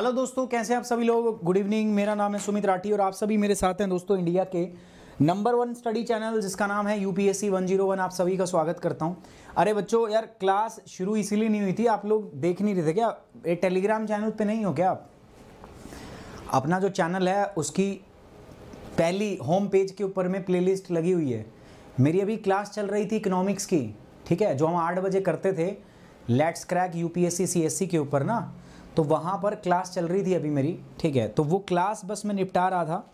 hello दोस्तों कैसे आप सभी लोग गुड इवनिंग मेरा नाम है सुमित राठी और आप सभी मेरे साथ हैं दोस्तों इंडिया के नंबर वन स्टडी चैनल जिसका नाम है यूपीएससी 101 आप सभी का स्वागत करता हूं अरे बच्चों यार क्लास शुरू इसीलिए नहीं हुई थी आप लोग देख नहीं रहे थे क्या ये टेलीग्राम चैनल पे नहीं हो क्या आप अपना जो चैनल है उसकी पहली होम पेज के ऊपर में प्ले लगी हुई है मेरी अभी क्लास चल रही थी इकनॉमिक्स की ठीक है जो हम आठ बजे करते थे लेट्स क्रैक यू पी के ऊपर ना तो वहाँ पर क्लास चल रही थी अभी मेरी ठीक है तो वो क्लास बस मैं निपटा रहा था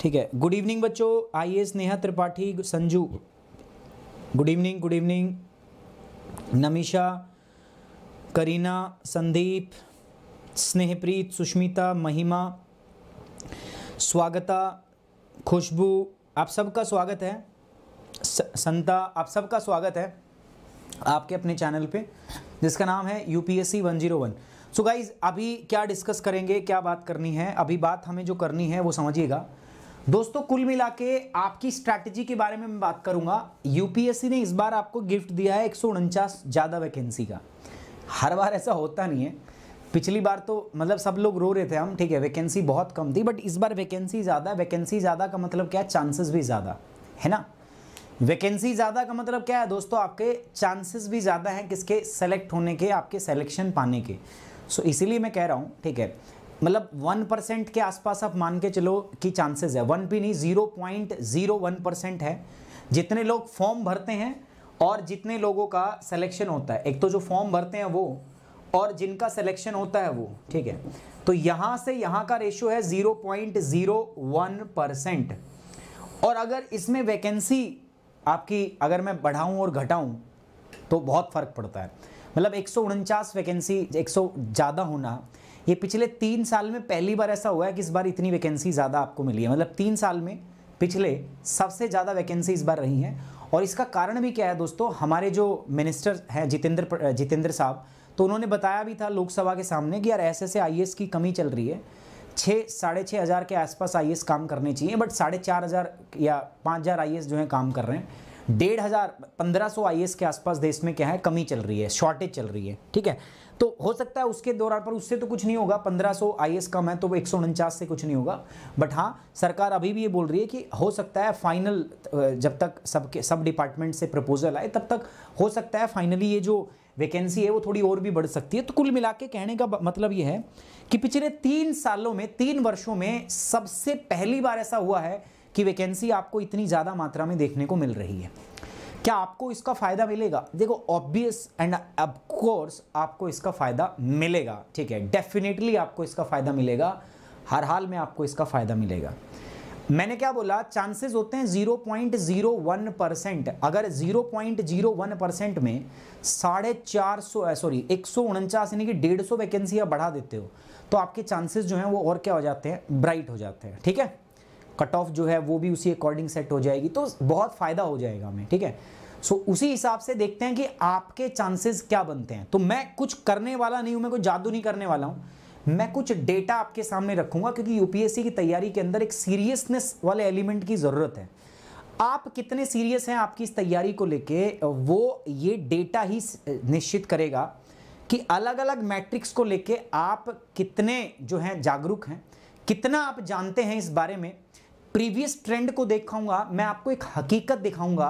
ठीक है गुड इवनिंग बच्चों I S Neha Tripathi Sanju good evening good evening Namisha Kareena Sandeep Snehpreet Sushmita Mahima Swagata खुशबू आप सबका स्वागत है संता आप सबका स्वागत है आपके अपने चैनल पे जिसका नाम है UPSC one so so guys अभी क्या डिस्कस करेंगे क्या बात करनी है अभी बात हमें जो करनी है वो समझिएगा दोस्तों कुल मिला के आपकी स्ट्रैटेजी के बारे में मैं बात करूंगा यूपीएससी ने इस बार आपको गिफ्ट दिया है एक ज़्यादा वैकेंसी का हर बार ऐसा होता नहीं है पिछली बार तो मतलब सब लोग रो रहे थे हम ठीक है वैकेंसी बहुत कम थी बट इस बार वैकेंसी ज़्यादा वैकेंसी ज़्यादा का मतलब क्या है चांसेस भी ज़्यादा है ना वैकेंसी ज़्यादा का मतलब क्या है दोस्तों आपके चांसेस भी ज़्यादा हैं किसके सेलेक्ट होने के आपके सेलेक्शन पाने के सो so, इसीलिए मैं कह रहा हूँ ठीक है मतलब वन परसेंट के आसपास आप मान के चलो कि चांसेस है वन भी नहीं zero point zero one percent है जितने लोग फॉर्म भरते हैं और जितने लोगों का सिलेक्शन होता है एक तो जो फॉर्म भरते हैं वो और जिनका सिलेक्शन होता है वो ठीक है तो यहाँ से यहाँ का रेशियो है zero point zero one percent और अगर इसमें वैकेंसी आपकी अगर मैं बढ़ाऊँ और घटाऊँ तो बहुत फ़र्क पड़ता है मतलब एक वैकेंसी एक ज़्यादा होना ये पिछले तीन साल में पहली बार ऐसा हुआ है कि इस बार इतनी वैकेंसी ज़्यादा आपको मिली है मतलब तीन साल में पिछले सबसे ज़्यादा वैकेंसी इस बार रही हैं और इसका कारण भी क्या है दोस्तों हमारे जो मिनिस्टर हैं जितेंद्र जितेंद्र साहब तो उन्होंने बताया भी था लोकसभा के सामने कि यार ऐसे ऐसे आई की कमी चल रही है छः साढ़े छः हज़ार के आसपास आई काम करने चाहिए बट साढ़े चार हज़ार या पाँच हज़ार आई जो हैं काम कर रहे हैं डेढ़ हज़ार पंद्रह सौ आई के आसपास देश में क्या है कमी चल रही है शॉर्टेज चल रही है ठीक है तो हो सकता है उसके दौरान पर उससे तो कुछ नहीं होगा पंद्रह सौ आई कम है तो एक सौ उनचास से कुछ नहीं होगा बट हाँ सरकार अभी भी ये बोल रही है कि हो सकता है फाइनल जब तक सबके सब डिपार्टमेंट से प्रपोजल आए तब तक हो सकता है फाइनली ये जो वैकेंसी है वो थोड़ी और भी बढ़ सकती है तो कुल मिला के कहने का मतलब ये है कि पिछले तीन सालों में तीन वर्षों में सबसे पहली बार ऐसा हुआ है कि वैकेंसी आपको इतनी ज़्यादा मात्रा में देखने को मिल रही है क्या आपको इसका फ़ायदा मिलेगा देखो ऑब्वियस एंड ऑफकोर्स आपको इसका फ़ायदा मिलेगा ठीक है डेफिनेटली आपको इसका फ़ायदा मिलेगा हर हाल में आपको इसका फ़ायदा मिलेगा मैंने क्या बोला चांसेस होते हैं 0.01 परसेंट अगर 0.01 परसेंट में साढ़े चार सौ सॉरी एक सौ उनचास यानी कि डेढ़ सौ वैकेंसी आप बढ़ा देते हो तो आपके चांसेस जो हैं वो और क्या हो जाते हैं ब्राइट हो जाते हैं ठीक है कट ऑफ जो है वो भी उसी अकॉर्डिंग सेट हो जाएगी तो बहुत फ़ायदा हो जाएगा हमें ठीक है सो so, उसी हिसाब से देखते हैं कि आपके चांसेस क्या बनते हैं तो मैं कुछ करने वाला नहीं हूं मैं कुछ जादू नहीं करने वाला हूं मैं कुछ डेटा आपके सामने रखूंगा क्योंकि यूपीएससी की तैयारी के अंदर एक सीरियसनेस वाले एलिमेंट की ज़रूरत है आप कितने सीरियस हैं आपकी इस तैयारी को लेके वो ये डेटा ही निश्चित करेगा कि अलग अलग मैट्रिक्स को लेके आप कितने जो हैं जागरूक हैं कितना आप जानते हैं इस बारे में प्रीवियस ट्रेंड को देखाऊंगा मैं आपको एक हकीकत दिखाऊंगा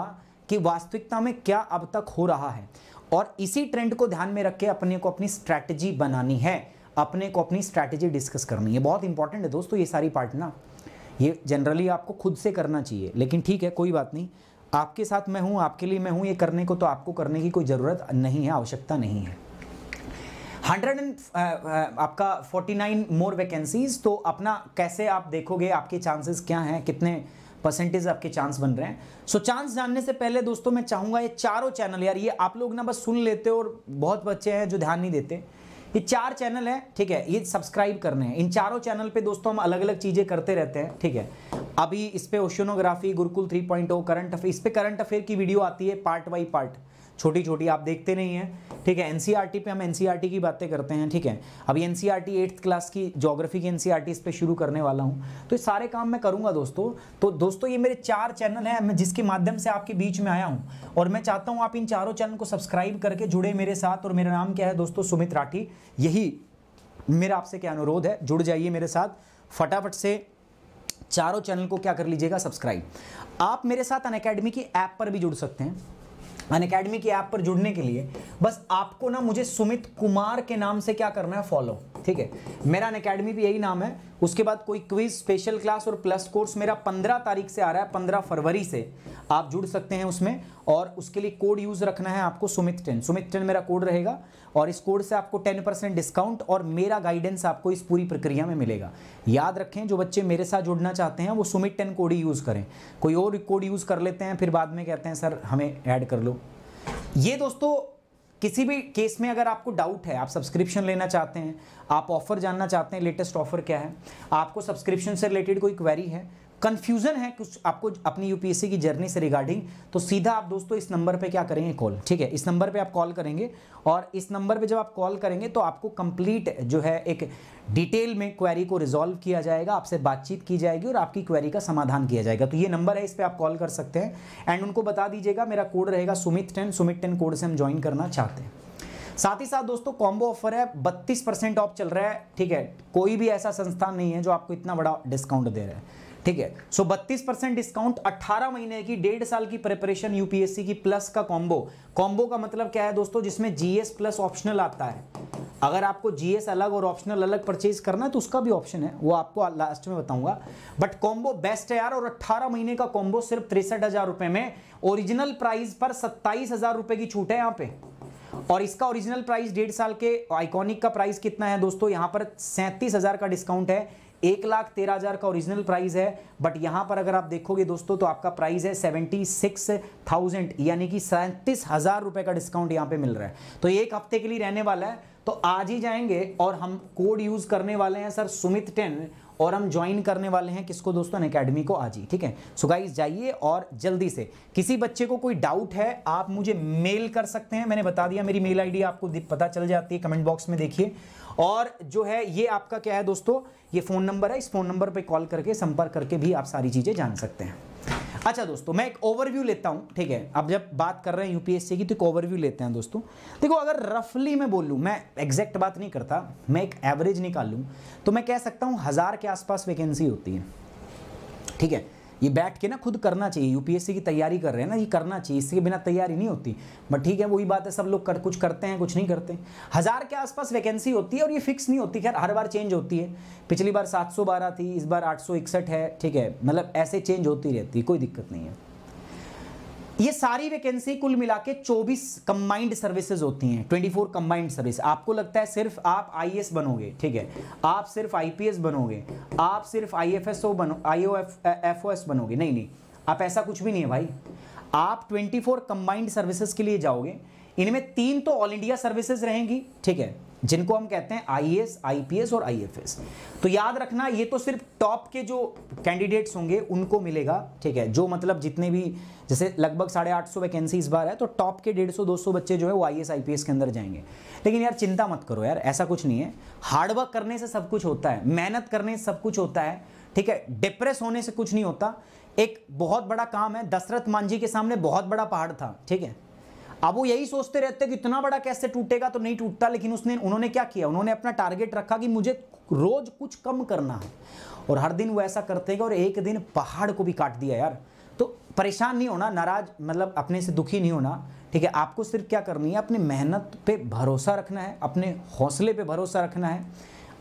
कि वास्तविकता में क्या अब तक हो रहा है और इसी ट्रेंड को ध्यान में रख के अपने को अपनी स्ट्रैटेजी बनानी है अपने को अपनी स्ट्रैटेजी डिस्कस करनी है बहुत इंपॉर्टेंट है दोस्तों ये सारी पार्ट ना ये जनरली आपको खुद से करना चाहिए लेकिन ठीक है कोई बात नहीं आपके साथ मैं हूँ आपके लिए मैं हूँ ये करने को तो आपको करने की कोई ज़रूरत नहीं है आवश्यकता नहीं है हंड्रेड एंड आपका फोर्टी नाइन मोर वैकेंसीज तो अपना कैसे आप देखोगे आपके चांसेस क्या हैं कितने परसेंटेज आपके चांस बन रहे हैं सो so, चांस जानने से पहले दोस्तों मैं चाहूंगा ये चारों चैनल यार ये आप लोग ना बस सुन लेते हो और बहुत बच्चे हैं जो ध्यान नहीं देते ये चार चैनल है ठीक है ये सब्सक्राइब करने हैं इन चारों चैनल पे दोस्तों हम अलग अलग चीज़ें करते रहते हैं ठीक है अभी इस पर ओशनोग्राफी गुरुकुल 3.0 करंट अफेयर इस पर करंट अफेयर की वीडियो आती है पार्ट बाई पार्ट छोटी छोटी आप देखते नहीं हैं ठीक है एनसीईआरटी e पे हम एनसीईआरटी e की बातें करते हैं ठीक है अभी एनसीईआरटी एट्थ क्लास की जोग्राफी की एनसीईआरटी e इस पर शुरू करने वाला हूँ तो ये सारे काम मैं करूँगा दोस्तों तो दोस्तों ये मेरे चार चैनल हैं मैं जिसके माध्यम से आपके बीच में आया हूँ और मैं चाहता हूँ आप इन चारों चैनल को सब्सक्राइब करके जुड़े मेरे साथ और मेरा नाम क्या है दोस्तों सुमित राठी यही मेरा आपसे क्या अनुरोध है जुड़ जाइए मेरे साथ फटाफट से चारों चैनल को क्या कर लीजिएगा सब्सक्राइब आप मेरे साथ अन की ऐप पर भी जुड़ सकते हैं अनकेडमी के ऐप पर जुड़ने के लिए बस आपको ना मुझे सुमित कुमार के नाम से क्या करना है फॉलो ठीक है मेरा अनकेडमी भी यही नाम है उसके बाद कोई क्विज स्पेशल क्लास और प्लस कोर्स मेरा 15 तारीख से आ रहा है 15 फरवरी से आप जुड़ सकते हैं उसमें और उसके लिए कोड यूज़ रखना है आपको सुमित टेन सुमित टेन मेरा कोड रहेगा और इस कोड से आपको 10 परसेंट डिस्काउंट और मेरा गाइडेंस आपको इस पूरी प्रक्रिया में मिलेगा याद रखें जो बच्चे मेरे साथ जुड़ना चाहते हैं वो सुमित टेन कोड ही यूज़ करें कोई और कोड यूज़ कर लेते हैं फिर बाद में कहते हैं सर हमें ऐड कर लो ये दोस्तों किसी भी केस में अगर आपको डाउट है आप सब्सक्रिप्शन लेना चाहते हैं आप ऑफर जानना चाहते हैं लेटेस्ट ऑफर क्या है आपको सब्सक्रिप्शन से रिलेटेड कोई क्वेरी है कन्फ्यूजन है कुछ आपको अपनी यूपीएससी की जर्नी से रिगार्डिंग तो सीधा आप दोस्तों इस नंबर पे क्या करेंगे कॉल ठीक है इस नंबर पे आप कॉल करेंगे और इस नंबर पे जब आप कॉल करेंगे तो आपको कंप्लीट जो है एक डिटेल में क्वेरी को रिजॉल्व किया जाएगा आपसे बातचीत की जाएगी और आपकी क्वेरी का समाधान किया जाएगा तो ये नंबर है इस पर आप कॉल कर सकते हैं एंड उनको बता दीजिएगा मेरा कोड रहेगा Sumit ten Sumit ten code से हम ज्वाइन करना चाहते हैं साथ ही साथ दोस्तों कॉम्बो ऑफर है 32 परसेंट ऑफ चल रहा है ठीक है कोई भी ऐसा संस्थान नहीं है जो आपको इतना बड़ा डिस्काउंट दे रहा है ठीक है सो बत्तीस परसेंट डिस्काउंट 18 महीने की डेढ़ साल की प्रिपरेशन यूपीएससी की प्लस का कॉम्बो कॉम्बो का मतलब क्या है दोस्तों जिसमें जीएस प्लस ऑप्शनल आता है अगर आपको जीएस अलग और ऑप्शनल अलग परचेज करना है तो उसका भी ऑप्शन है वो आपको लास्ट में बताऊंगा बट कॉम्बो बेस्ट है यार और 18 महीने का कॉम्बो सिर्फ तिरसठ हजार रुपए में ओरिजिनल प्राइस पर सत्ताईस हजार रुपए की छूट है यहाँ पे और इसका ओरिजिनल प्राइस डेढ़ साल के आइकॉनिक का प्राइस कितना है दोस्तों यहां पर सैंतीस हजार का डिस्काउंट है एक लाख तेरह हज़ार का ओरिजिनल प्राइस है बट यहां पर अगर आप देखोगे दोस्तों तो आपका प्राइस है सेवेंटी सिक्स थाउजेंड यानी कि सैंतीस हज़ार रुपए का डिस्काउंट यहां पे मिल रहा है तो एक हफ्ते के लिए रहने वाला है तो आज ही जाएंगे और हम कोड यूज़ करने वाले हैं सर सुमित टेन और हम ज्वाइन करने वाले हैं किसको दोस्तों अकेडमी को आज ही ठीक है सो गाइज जाइए और जल्दी से किसी बच्चे को कोई डाउट है आप मुझे मेल कर सकते हैं मैंने बता दिया मेरी मेल आईडी आपको पता चल जाती है कमेंट बॉक्स में देखिए और जो है ये आपका क्या है दोस्तों ये फ़ोन नंबर है इस फ़ोन नंबर पर कॉल करके संपर्क करके भी आप सारी चीज़ें जान सकते हैं अच्छा दोस्तों मैं एक ओवरव्यू लेता हूँ ठीक है अब जब बात कर रहे हैं यूपीएससी की तो एक ओवरव्यू लेते हैं दोस्तों देखो अगर रफली मैं बोलूं मैं एग्जैक्ट बात नहीं करता मैं एक एवरेज निकाल लूँ तो मैं कह सकता हूँ हज़ार के आसपास वैकेंसी होती है ठीक है ये बैठ के ना खुद करना चाहिए यूपीएससी की तैयारी कर रहे हैं ना ये करना चाहिए इसके बिना तैयारी नहीं होती बट ठीक है वही बात है सब लोग कर कुछ करते हैं कुछ नहीं करते हज़ार के आसपास वैकेंसी होती है और ये फिक्स नहीं होती खैर हर बार चेंज होती है पिछली बार सात सौ बारह थी इस बार आठ सौ इकसठ है ठीक है मतलब ऐसे चेंज होती रहती है कोई दिक्कत नहीं है ये सारी वैकेंसी कुल मिला के चौबीस कंबाइंड सर्विसेज होती हैं 24 कंबाइंड सर्विस आपको लगता है सिर्फ आप आई बनोगे ठीक है आप सिर्फ आईपीएस बनोगे आप सिर्फ आई आईएफएसओ बनो आईओएफएस बनोगे नहीं नहीं आप ऐसा कुछ भी नहीं है भाई आप 24 कंबाइंड सर्विसेज के लिए जाओगे इनमें तीन तो ऑल इंडिया सर्विसेज रहेंगी ठीक है जिनको हम कहते हैं आईएएस, आईपीएस और आईएफएस तो याद रखना ये तो सिर्फ टॉप के जो कैंडिडेट्स होंगे उनको मिलेगा ठीक है जो मतलब जितने भी जैसे लगभग साढ़े आठ सौ वैकेंसी इस बार है तो टॉप के डेढ़ सौ दो सौ बच्चे जो है वो आईएएस आईपीएस के अंदर जाएंगे लेकिन यार चिंता मत करो यार ऐसा कुछ नहीं है हार्डवर्क करने से सब कुछ होता है मेहनत करने से सब कुछ होता है ठीक है डिप्रेस होने से कुछ नहीं होता एक बहुत बड़ा काम है दशरथ मांझी के सामने बहुत बड़ा पहाड़ था ठीक है अब वो यही सोचते रहते कि इतना बड़ा कैसे टूटेगा तो नहीं टूटता लेकिन उसने उन्होंने क्या किया उन्होंने अपना टारगेट रखा कि मुझे रोज कुछ कम करना है और हर दिन वो ऐसा करते हैं और एक दिन पहाड़ को भी काट दिया यार तो परेशान नहीं होना नाराज मतलब अपने से दुखी नहीं होना ठीक है आपको सिर्फ क्या करनी है अपनी मेहनत पे भरोसा रखना है अपने हौसले पे भरोसा रखना है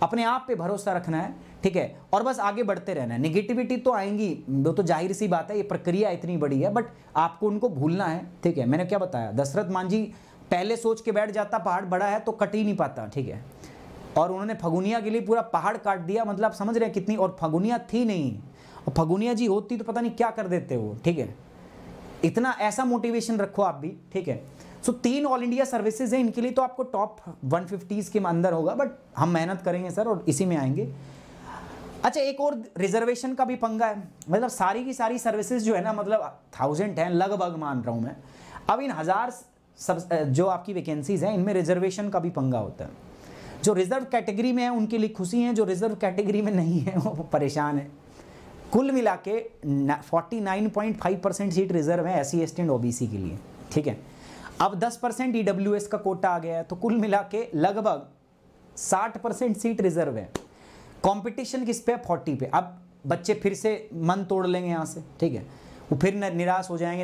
अपने आप पे भरोसा रखना है ठीक है और बस आगे बढ़ते रहना है निगेटिविटी तो आएंगी वो तो जाहिर सी बात है ये प्रक्रिया इतनी बड़ी है बट आपको उनको भूलना है ठीक है मैंने क्या बताया दशरथ मांझी पहले सोच के बैठ जाता पहाड़ बड़ा है तो कट ही नहीं पाता ठीक है और उन्होंने फगुनिया के लिए पूरा पहाड़ काट दिया मतलब आप समझ रहे हैं कितनी और फगुनिया थी नहीं और फगुनिया जी होती तो पता नहीं क्या कर देते वो ठीक है इतना ऐसा मोटिवेशन रखो आप भी ठीक है सो so, तीन ऑल इंडिया सर्विसेज हैं इनके लिए तो आपको टॉप वन फिफ्टीज़ के अंदर होगा बट हम मेहनत करेंगे सर और इसी में आएंगे अच्छा एक और रिजर्वेशन का भी पंगा है मतलब सारी की सारी सर्विसेज जो है ना मतलब थाउजेंड है लगभग मान रहा हूँ मैं अब इन हज़ार सब जो आपकी वैकेंसीज़ हैं इनमें रिजर्वेशन का भी पंगा होता है जो रिजर्व कैटेगरी में है उनके लिए खुशी है जो रिजर्व कैटेगरी में नहीं है वो परेशान है कुल मिला के forty nine point five percent seat reserve है एस सी एस के लिए ठीक है अब 10 परसेंट ई e का कोटा आ गया है तो कुल मिला के लगभग 60 परसेंट सीट रिजर्व है कंपटीशन किस पे 40 पे अब बच्चे फिर से मन तोड़ लेंगे यहाँ से ठीक है वो फिर निराश हो जाएंगे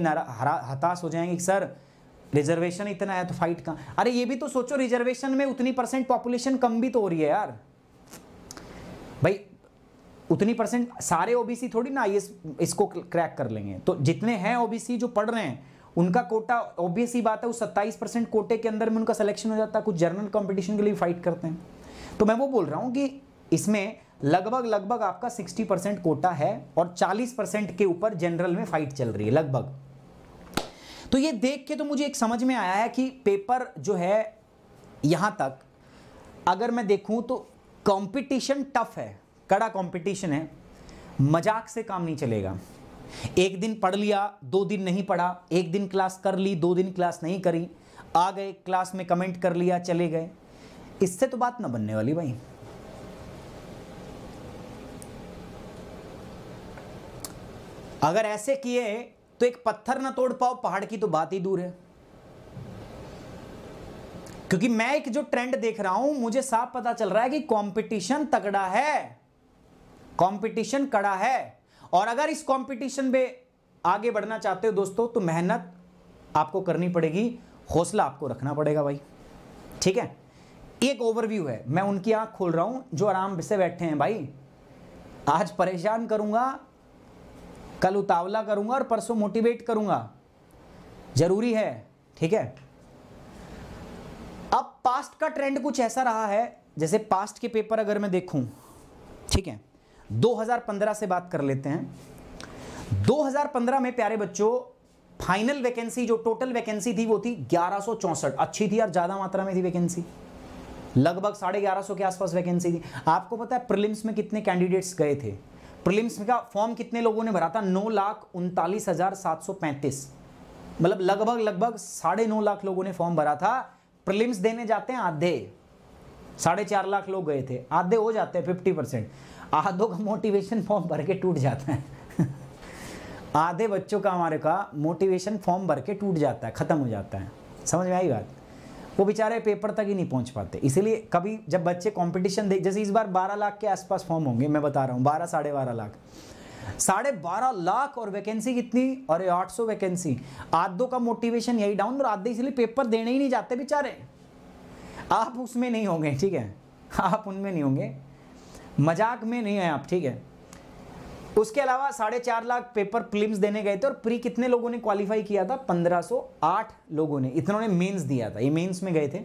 हताश हो जाएंगे सर रिजर्वेशन इतना है तो फाइट कहाँ अरे ये भी तो सोचो रिजर्वेशन में उतनी परसेंट पॉपुलेशन कम भी तो हो रही है यार भाई उतनी परसेंट सारे ओबीसी थोड़ी ना ये इसको क्रैक कर लेंगे तो जितने हैं ओबीसी जो पढ़ रहे हैं उनका कोटा ऑब्वियस ही बात है उस सत्ताईस परसेंट कोटे के अंदर में उनका सिलेक्शन हो जाता है कुछ जर्नल कंपटीशन के लिए फाइट करते हैं तो मैं वो बोल रहा हूँ कि इसमें लगभग लगभग आपका 60 परसेंट कोटा है और 40 परसेंट के ऊपर जनरल में फाइट चल रही है लगभग तो ये देख के तो मुझे एक समझ में आया है कि पेपर जो है यहाँ तक अगर मैं देखूँ तो कॉम्पिटिशन टफ है कड़ा कॉम्पिटिशन है मजाक से काम नहीं चलेगा एक दिन पढ़ लिया दो दिन नहीं पढ़ा एक दिन क्लास कर ली दो दिन क्लास नहीं करी आ गए क्लास में कमेंट कर लिया चले गए इससे तो बात ना बनने वाली भाई अगर ऐसे किए तो एक पत्थर ना तोड़ पाओ पहाड़ की तो बात ही दूर है क्योंकि मैं एक जो ट्रेंड देख रहा हूं मुझे साफ पता चल रहा है कि कंपटीशन तगड़ा है कंपटीशन कड़ा है और अगर इस कंपटीशन में आगे बढ़ना चाहते हो दोस्तों तो मेहनत आपको करनी पड़ेगी हौसला आपको रखना पड़ेगा भाई ठीक है एक ओवरव्यू है मैं उनकी आंख खोल रहा हूं जो आराम से बैठे हैं भाई आज परेशान करूंगा कल उतावला करूंगा और परसों मोटिवेट करूंगा जरूरी है ठीक है अब पास्ट का ट्रेंड कुछ ऐसा रहा है जैसे पास्ट के पेपर अगर मैं देखूं ठीक है 2015 से बात कर लेते हैं 2015 में प्यारे बच्चों फाइनल वैकेंसी जो टोटल वैकेंसी थी वो थी ग्यारह अच्छी थी यार ज़्यादा मात्रा में थी वैकेंसी लगभग साढ़े ग्यारह सौ के आसपास वैकेंसी थी आपको पता है प्रिलिम्स में कितने कैंडिडेट्स गए थे प्रिलिम्स का फॉर्म कितने लोगों ने भरा था नौ लाख उनतालीस हज़ार सात सौ पैंतीस मतलब लगभग लगभग साढ़े नौ लाख लोगों ने फॉर्म भरा था प्रिलिम्स देने जाते हैं आधे साढ़े चार लाख लोग गए थे आधे हो जाते हैं फिफ्टी परसेंट आधों का मोटिवेशन फॉर्म भर के टूट जाता है आधे बच्चों का हमारे का मोटिवेशन फॉर्म भर के टूट जाता है ख़त्म हो जाता है समझ में आई बात वो बेचारे पेपर तक ही नहीं पहुंच पाते इसीलिए कभी जब बच्चे कंपटीशन देख जैसे इस बार 12 लाख के आसपास फॉर्म होंगे मैं बता रहा हूँ बारह साढ़े बारह लाख साढ़े बारह लाख और वैकेंसी कितनी अरे आठ सौ वैकेंसी आधो का मोटिवेशन यही डाउन और आधे इसलिए पेपर देने ही नहीं जाते बेचारे आप उसमें नहीं होंगे ठीक है आप उनमें नहीं होंगे मजाक में नहीं है आप ठीक है उसके अलावा साढ़े चार लाख पेपर प्लिम्स देने गए थे और प्री कितने लोगों ने क्वालिफाई किया था 1508 लोगों ने इतनों ने मेंस दिया था ये मेंस में गए थे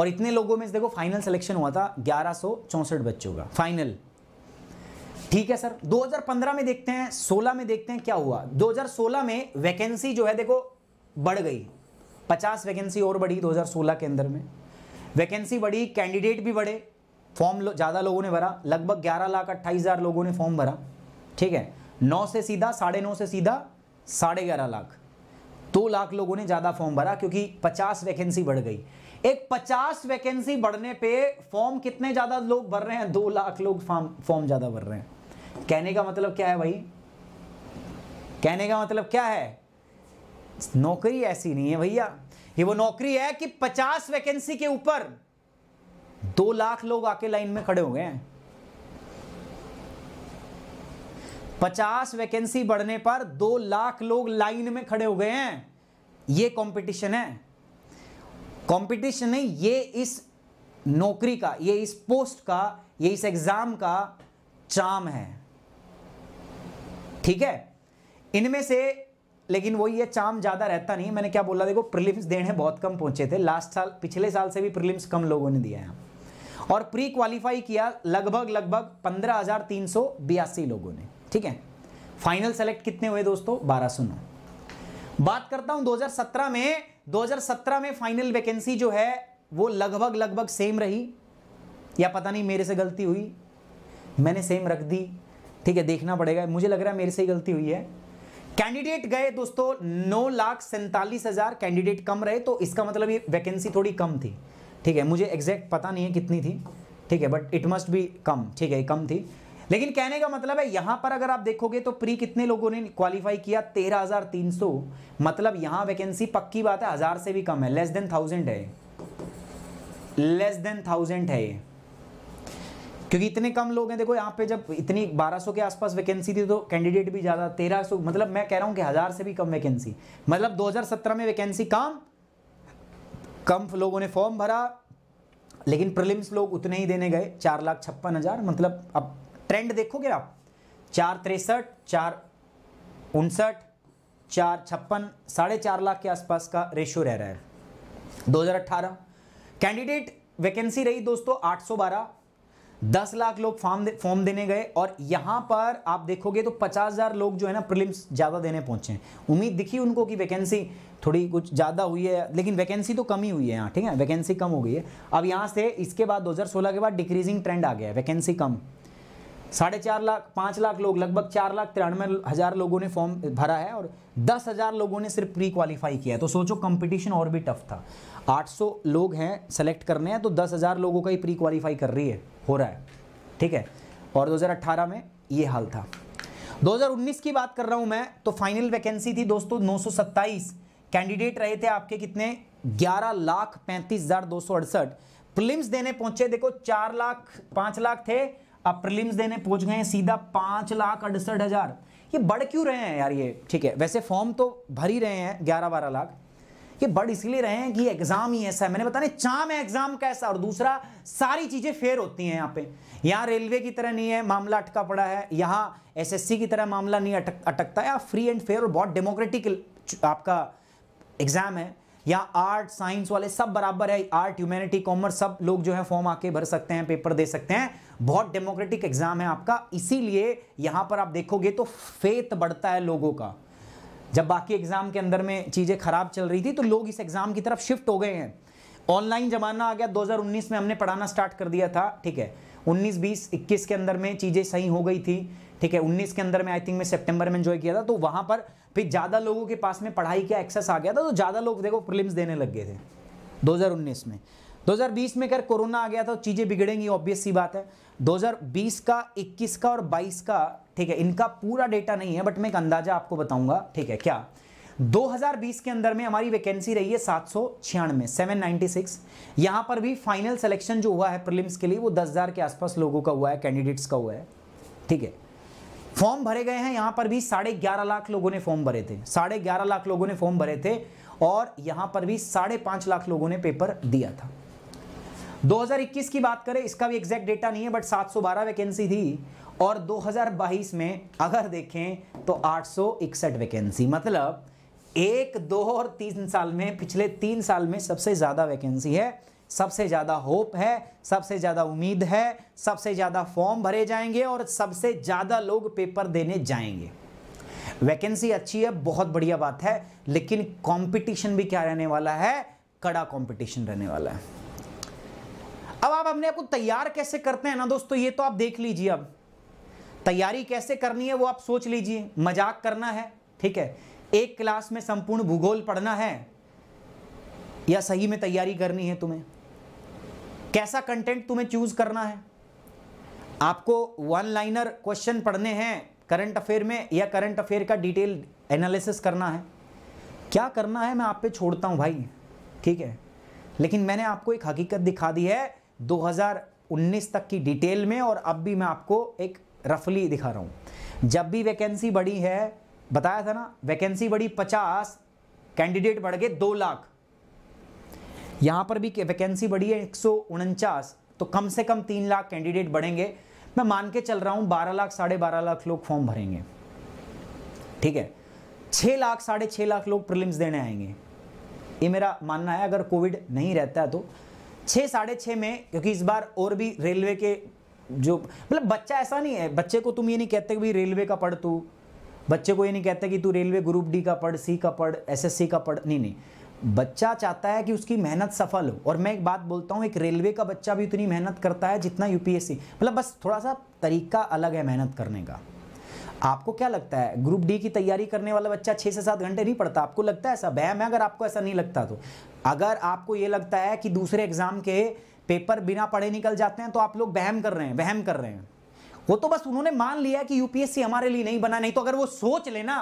और इतने लोगों में देखो फाइनल सिलेक्शन हुआ था ग्यारह बच्चों का फाइनल ठीक है सर 2015 में देखते हैं 16 में देखते हैं क्या हुआ 2016 में वैकेंसी जो है देखो बढ़ गई 50 वैकेंसी और बढ़ी 2016 के अंदर में वैकेंसी बढ़ी कैंडिडेट भी बढ़े फॉर्म लो, ज़्यादा लोगों ने भरा लगभग ग्यारह लाख अट्ठाईस हज़ार लोगों ने फॉर्म भरा ठीक है नौ से सीधा साढ़े नौ से सीधा साढ़े ग्यारह लाख दो लाख लोगों ने ज़्यादा फॉर्म भरा क्योंकि पचास वैकेंसी बढ़ गई एक पचास वैकेंसी बढ़ने पे फॉर्म कितने ज़्यादा लोग भर रहे हैं दो लाख लोग फॉर्म फॉर्म ज़्यादा भर रहे हैं कहने का मतलब क्या है भाई कहने का मतलब क्या है नौकरी ऐसी नहीं है भैया ये वो नौकरी है कि पचास वैकेंसी के ऊपर दो लाख लोग आके लाइन में खड़े हो गए हैं पचास वैकेंसी बढ़ने पर दो लाख लोग लाइन में खड़े हो गए हैं ये कंपटीशन है कंपटीशन नहीं ये इस नौकरी का ये इस पोस्ट का ये इस एग्जाम का चाम है ठीक है इनमें से लेकिन वही ये चाम ज़्यादा रहता नहीं मैंने क्या बोला देखो प्रिलिम्स देने बहुत कम पहुंचे थे लास्ट साल पिछले साल से भी प्रिलिम्स कम लोगों ने दिया है और प्री क्वालिफाई किया लगभग लगभग पंद्रह लोगों ने ठीक है फाइनल सेलेक्ट कितने हुए दोस्तों बारह सौ बात करता हूं 2017 में 2017 में फाइनल वैकेंसी जो है वो लगभग लगभग सेम रही या पता नहीं मेरे से गलती हुई मैंने सेम रख दी ठीक है देखना पड़ेगा मुझे लग रहा है मेरे से ही गलती हुई है कैंडिडेट गए दोस्तों नौ लाख सैंतालीस हजार कैंडिडेट कम रहे तो इसका मतलब ये वैकेंसी थोड़ी कम थी ठीक है मुझे एग्जैक्ट पता नहीं है कितनी थी ठीक है बट इट मस्ट बी कम ठीक है कम थी लेकिन कहने का मतलब है यहां पर अगर आप देखोगे तो प्री कितने लोगों ने क्वालिफाई किया तेरह हजार तीन सौ मतलब यहां वैकेंसी पक्की बात है हजार से भी कम है लेस देन थाउजेंड है लेस देन थाउजेंड है क्योंकि इतने कम लोग हैं देखो यहाँ पे जब इतनी 1200 के आसपास वैकेंसी थी तो कैंडिडेट भी ज़्यादा 1300 मतलब मैं कह रहा हूँ कि हज़ार से भी कम वैकेंसी मतलब 2017 में वैकेंसी काम कम लोगों ने फॉर्म भरा लेकिन प्रिलिम्स लोग उतने ही देने गए चार लाख छप्पन हज़ार मतलब अब ट्रेंड देखोगे आप चार तिरसठ चार उनसठ चार छप्पन साढ़े चार लाख के आसपास का रेशियो रह रहा है 2018 कैंडिडेट वैकेंसी रही दोस्तों 812 दस लाख लोग फॉर्म दे, फॉर्म देने गए और यहां पर आप देखोगे तो 50,000 लोग जो है ना प्रिलिम्स ज़्यादा देने पहुंचे उम्मीद दिखी उनको कि वैकेंसी थोड़ी कुछ ज़्यादा हुई है लेकिन वैकेंसी तो कम ही हुई है यहाँ ठीक है वैकेंसी कम हो गई है अब यहाँ से इसके बाद 2016 के बाद डिक्रीजिंग ट्रेंड आ गया है वैकेंसी कम साढ़े चार लाख पाँच लाख लोग लगभग चार लाख तिरानवे हज़ार लोगों ने फॉर्म भरा है और दस हज़ार लोगों ने सिर्फ प्री क्वालिफाई किया है तो सोचो कंपटीशन और भी टफ था 800 लोग हैं सेलेक्ट करने हैं तो दस हज़ार लोगों का ही प्री क्वालिफाई कर रही है हो रहा है ठीक है और 2018 में ये हाल था 2019 की बात कर रहा हूँ मैं तो फाइनल वैकेंसी थी दोस्तों 927 कैंडिडेट रहे थे आपके कितने ग्यारह लाख पैंतीस हजार दो सौ अड़सठ प्रिलिम्स देने पहुंचे देखो चार लाख पांच लाख थे अब प्रिलिम्स देने पहुंच गए सीधा पांच लाख अड़सठ हजार ये बढ़ क्यों रहे हैं यार ये ठीक है वैसे फॉर्म तो भर ही रहे हैं ग्यारह बारह लाख ये बढ़ इसलिए रहे हैं कि एग्जाम ही ऐसा है मैंने बताने चाम है एग्जाम कैसा और दूसरा सारी चीजें फेयर होती हैं यहाँ पे यहाँ रेलवे की तरह नहीं है मामला अटका पड़ा है यहाँ एसएससी की तरह मामला नहीं अटक अटकता है फ्री एंड फेयर और बहुत डेमोक्रेटिक आपका एग्ज़ाम है या आर्ट साइंस वाले सब बराबर है आर्ट ह्यूमैनिटी कॉमर्स सब लोग जो है फॉर्म आके भर सकते हैं पेपर दे सकते हैं बहुत डेमोक्रेटिक एग्जाम है आपका इसीलिए यहां पर आप देखोगे तो फेत बढ़ता है लोगों का जब बाकी एग्जाम के अंदर में चीज़ें खराब चल रही थी तो लोग इस एग्जाम की तरफ शिफ्ट हो गए हैं ऑनलाइन जमाना आ गया 2019 में हमने पढ़ाना स्टार्ट कर दिया था ठीक है 19 20 21 के अंदर में चीज़ें सही हो गई थी ठीक है उन्नीस के अंदर में आई थिंक मैं सेप्टेम्बर में ज्वाइन किया था तो वहाँ पर फिर ज़्यादा लोगों के पास में पढ़ाई का एक्सेस आ गया था तो ज़्यादा लोग देखो प्रिलिम्स देने लग गए थे दो में 2020 में कर कोरोना आ गया था तो चीज़ें बिगड़ेंगी ऑब्वियस सी बात है 2020 का 21 का और 22 का ठीक है इनका पूरा डेटा नहीं है बट मैं एक अंदाज़ा आपको बताऊंगा ठीक है क्या 2020 के अंदर में हमारी वैकेंसी रही है सात सौ छियानवे सेवन नाइन्टी सिक्स यहाँ पर भी फाइनल सिलेक्शन जो हुआ है प्रिलिम्स के लिए वो दस हज़ार के आसपास लोगों का हुआ है कैंडिडेट्स का हुआ है ठीक है फॉर्म भरे गए हैं यहां पर भी साढ़े ग्यारह लाख लोगों ने फॉर्म भरे थे साढ़े ग्यारह लाख लोगों ने फॉर्म भरे थे और यहां पर भी साढ़े पांच लाख लोगों ने पेपर दिया था 2021 की बात करें इसका भी एग्जैक्ट डेटा नहीं है बट 712 वैकेंसी थी और 2022 में अगर देखें तो आठ वैकेंसी मतलब एक दो और तीन साल में पिछले तीन साल में सबसे ज़्यादा वैकेंसी है सबसे ज़्यादा होप है सबसे ज़्यादा उम्मीद है सबसे ज़्यादा फॉर्म भरे जाएंगे और सबसे ज़्यादा लोग पेपर देने जाएंगे वैकेंसी अच्छी है बहुत बढ़िया बात है लेकिन कंपटीशन भी क्या रहने वाला है कड़ा कंपटीशन रहने वाला है अब आप अपने आप को तैयार कैसे करते हैं ना दोस्तों ये तो आप देख लीजिए अब तैयारी कैसे करनी है वो आप सोच लीजिए मजाक करना है ठीक है एक क्लास में संपूर्ण भूगोल पढ़ना है या सही में तैयारी करनी है तुम्हें कैसा कंटेंट तुम्हें चूज करना है आपको वन लाइनर क्वेश्चन पढ़ने हैं करंट अफेयर में या करंट अफेयर का डिटेल एनालिसिस करना है क्या करना है मैं आप पे छोड़ता हूँ भाई ठीक है लेकिन मैंने आपको एक हकीकत दिखा दी है 2019 तक की डिटेल में और अब भी मैं आपको एक रफली दिखा रहा हूँ जब भी वैकेंसी बढ़ी है बताया था ना वैकेंसी बढ़ी 50 कैंडिडेट बढ़ गए दो लाख यहां पर भी वैकेंसी बढ़ी है एक तो कम से कम तीन लाख कैंडिडेट बढ़ेंगे मैं मान के चल रहा हूं बारह लाख साढ़े बारह लाख लोग फॉर्म भरेंगे ठीक है छह लाख साढ़े छह लाख लोग प्रिलिम्स देने आएंगे ये मेरा मानना है अगर कोविड नहीं रहता है तो छह साढ़े छह में क्योंकि इस बार और भी रेलवे के जो मतलब बच्चा ऐसा नहीं है बच्चे को तुम ये नहीं कहते कि रेलवे का पढ़ तू बच्चे को ये नहीं कहते कि तू रेलवे ग्रुप डी का पढ़ सी का पढ़ एसएससी का पढ़ नहीं नहीं बच्चा चाहता है कि उसकी मेहनत सफल हो और मैं एक बात बोलता हूँ एक रेलवे का बच्चा भी उतनी मेहनत करता है जितना यूपीएससी मतलब बस थोड़ा सा तरीका अलग है मेहनत करने का आपको क्या लगता है ग्रुप डी की तैयारी करने वाला बच्चा छः से सात घंटे नहीं पढ़ता आपको लगता है ऐसा वहम है अगर आपको ऐसा नहीं लगता तो अगर आपको ये लगता है कि दूसरे एग्ज़ाम के पेपर बिना पढ़े निकल जाते हैं तो आप लोग बहम कर रहे हैं वहम कर रहे हैं वो तो बस उन्होंने मान लिया कि यूपीएससी हमारे लिए नहीं बना नहीं तो अगर वो सोच लेना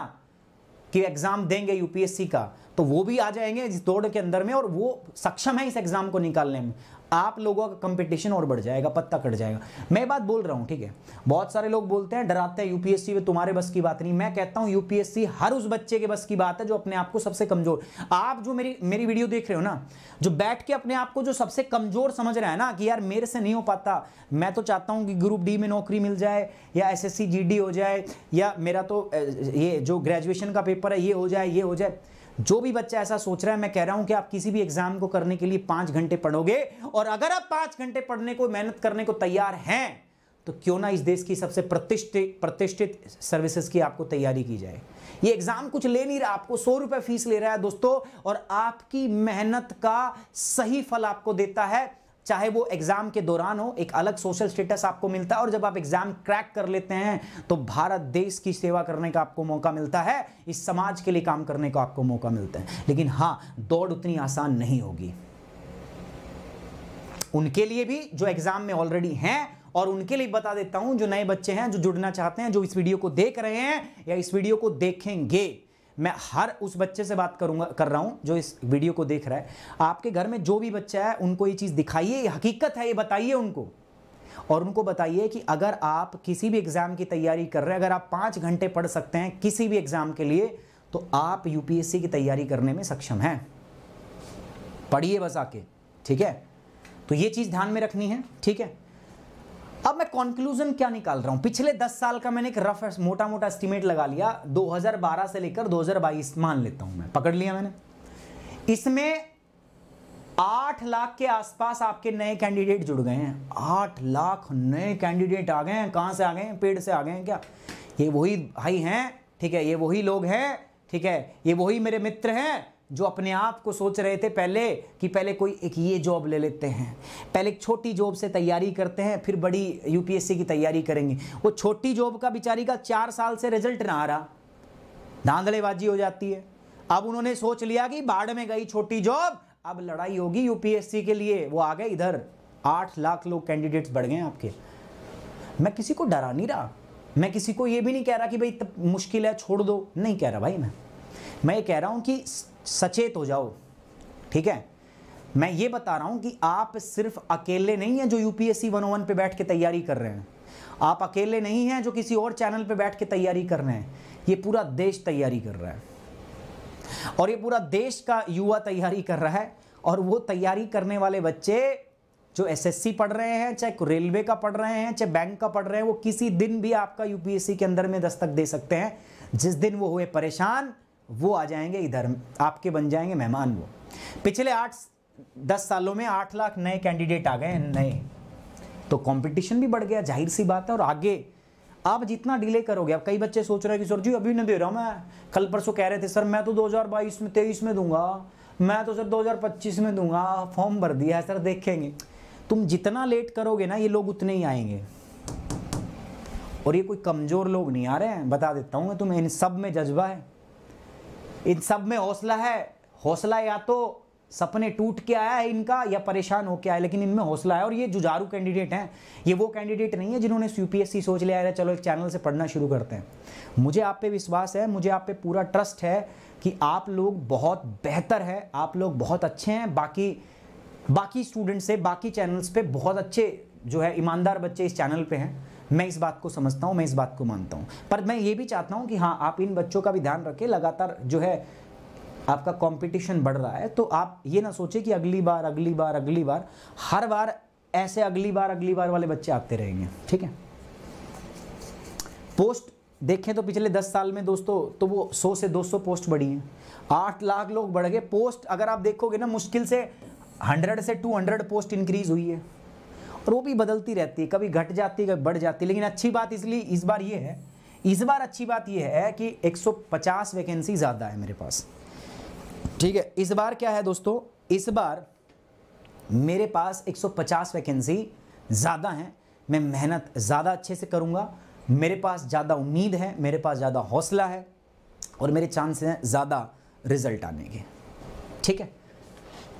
कि एग्ज़ाम देंगे यूपीएससी का तो वो भी आ जाएंगे इस दौड़ के अंदर में और वो सक्षम है इस एग्ज़ाम को निकालने में आप लोगों का कंपटीशन और बढ़ जाएगा पत्ता कट जाएगा मैं बात बोल रहा हूँ ठीक है बहुत सारे लोग बोलते हैं डराते हैं यूपीएससी में तुम्हारे बस की बात नहीं मैं कहता हूँ यूपीएससी हर उस बच्चे के बस की बात है जो अपने आप को सबसे कमजोर आप जो मेरी मेरी वीडियो देख रहे हो ना जो बैठ के अपने आप को जो सबसे कमजोर समझ रहा है ना कि यार मेरे से नहीं हो पाता मैं तो चाहता हूँ कि ग्रुप डी में नौकरी मिल जाए या एस एस हो जाए या मेरा तो ये जो ग्रेजुएशन का पेपर है ये हो जाए ये हो जाए जो भी बच्चा ऐसा सोच रहा है मैं कह रहा हूं कि आप किसी भी एग्जाम को करने के लिए पांच घंटे पढ़ोगे और अगर आप पांच घंटे पढ़ने को मेहनत करने को तैयार हैं तो क्यों ना इस देश की सबसे प्रतिष्ठित प्रतिष्ठित सर्विसेज की आपको तैयारी की जाए ये एग्जाम कुछ ले नहीं रहा आपको सौ रुपए फीस ले रहा है दोस्तों और आपकी मेहनत का सही फल आपको देता है चाहे वो एग्जाम के दौरान हो एक अलग सोशल स्टेटस आपको मिलता है और जब आप एग्जाम क्रैक कर लेते हैं तो भारत देश की सेवा करने का आपको मौका मिलता है इस समाज के लिए काम करने का आपको मौका मिलता है लेकिन हाँ दौड़ उतनी आसान नहीं होगी उनके लिए भी जो एग्जाम में ऑलरेडी हैं और उनके लिए बता देता हूं जो नए बच्चे हैं जो जुड़ना चाहते हैं जो इस वीडियो को देख रहे हैं या इस वीडियो को देखेंगे मैं हर उस बच्चे से बात करूँगा कर रहा हूं जो इस वीडियो को देख रहा है आपके घर में जो भी बच्चा है उनको ये चीज़ दिखाइए ये हकीकत है ये बताइए उनको और उनको बताइए कि अगर आप किसी भी एग्ज़ाम की तैयारी कर रहे हैं अगर आप पाँच घंटे पढ़ सकते हैं किसी भी एग्ज़ाम के लिए तो आप यूपीएससी की तैयारी करने में सक्षम हैं पढ़िए बस आके ठीक है तो ये चीज़ ध्यान में रखनी है ठीक है अब मैं कॉन्क्लूजन क्या निकाल रहा हूं पिछले 10 साल का मैंने एक रफ मोटा मोटा एस्टिमेट लगा लिया 2012 से लेकर 2022 मान लेता हूं मैं पकड़ लिया मैंने इसमें आठ लाख के आसपास आपके नए कैंडिडेट जुड़ गए हैं आठ लाख नए कैंडिडेट आ गए हैं कहां से आ गए हैं पेड़ से आ गए हैं क्या ये वही भाई हैं ठीक है ये वही लोग हैं ठीक है ये वही मेरे मित्र हैं जो अपने आप को सोच रहे थे पहले कि पहले कोई एक ये जॉब ले लेते हैं पहले एक छोटी जॉब से तैयारी करते हैं फिर बड़ी यूपीएससी की तैयारी करेंगे वो छोटी जॉब का बेचारी का चार साल से रिजल्ट ना आ रहा धांधलेबाजी हो जाती है अब उन्होंने सोच लिया कि बाढ़ में गई छोटी जॉब अब लड़ाई होगी यूपीएससी के लिए वो आ गए इधर आठ लाख लोग कैंडिडेट्स बढ़ गए आपके मैं किसी को डरा नहीं रहा मैं किसी को ये भी नहीं कह रहा कि भाई मुश्किल है छोड़ दो नहीं कह रहा भाई मैं मैं ये कह रहा हूँ कि सचेत हो जाओ ठीक है मैं ये बता रहा हूं कि आप सिर्फ अकेले नहीं हैं जो यूपीएससी 101 पे बैठ के तैयारी कर रहे हैं आप अकेले नहीं हैं जो किसी और चैनल पे बैठ के तैयारी कर रहे हैं ये पूरा देश तैयारी कर रहा है और ये पूरा देश का युवा तैयारी कर रहा है और वो तैयारी करने वाले बच्चे जो एसएससी पढ़ रहे हैं चाहे रेलवे का पढ़ रहे हैं चाहे बैंक का पढ़ रहे हैं वो किसी दिन भी आपका यूपीएससी के अंदर में दस्तक दे सकते हैं जिस दिन वो हुए परेशान वो आ जाएंगे इधर आपके बन जाएंगे मेहमान वो पिछले आठ दस सालों में आठ लाख नए कैंडिडेट आ गए नए तो कंपटीशन भी बढ़ गया जाहिर सी बात है और आगे आप जितना डिले करोगे अब कई बच्चे सोच रहे हैं कि सर जी अभी नहीं दे रहा मैं कल परसों कह रहे थे सर मैं तो 2022 में तेईस में दूंगा मैं तो सर 2025 में दूंगा फॉर्म भर दिया है सर देखेंगे तुम जितना लेट करोगे ना ये लोग उतने ही आएंगे और ये कोई कमज़ोर लोग नहीं आ रहे हैं बता देता हूँ मैं तुम्हें इन सब में जज्बा है इन सब में हौसला है हौसला या तो सपने टूट के आया है इनका या परेशान होके आया लेकिन इनमें हौसला है और ये जुझारू कैंडिडेट हैं ये वो कैंडिडेट नहीं है जिन्होंने यूपीएससी सोच लिया है चलो एक चैनल से पढ़ना शुरू करते हैं मुझे आप पे विश्वास है मुझे आप पे पूरा ट्रस्ट है कि आप लोग बहुत बेहतर है आप लोग बहुत अच्छे हैं बाकी बाकी स्टूडेंट से बाकी चैनल्स पे बहुत अच्छे जो है ईमानदार बच्चे इस चैनल पे हैं मैं इस बात को समझता हूँ मैं इस बात को मानता हूँ पर मैं ये भी चाहता हूँ कि हाँ आप इन बच्चों का भी ध्यान रखें लगातार जो है आपका कंपटीशन बढ़ रहा है तो आप ये ना सोचें कि अगली बार अगली बार अगली बार हर बार ऐसे अगली बार अगली बार वाले बच्चे आते रहेंगे ठीक है पोस्ट देखें तो पिछले दस साल में दोस्तों तो वो सौ से दो सौ पोस्ट बढ़ी हैं आठ लाख लोग बढ़ गए पोस्ट अगर आप देखोगे ना मुश्किल से हंड्रेड से टू हंड्रेड पोस्ट इंक्रीज हुई है और वो भी बदलती रहती है कभी घट जाती है कभी बढ़ जाती है लेकिन अच्छी बात इसलिए इस बार ये है इस बार अच्छी बात यह है कि 150 वैकेंसी ज़्यादा है मेरे पास ठीक है इस बार क्या है दोस्तों इस बार मेरे पास 150 वैकेंसी ज़्यादा हैं मैं मेहनत ज़्यादा अच्छे से करूँगा मेरे पास ज़्यादा उम्मीद है मेरे पास ज़्यादा हौसला है और मेरे चांस हैं ज़्यादा रिजल्ट आने के ठीक है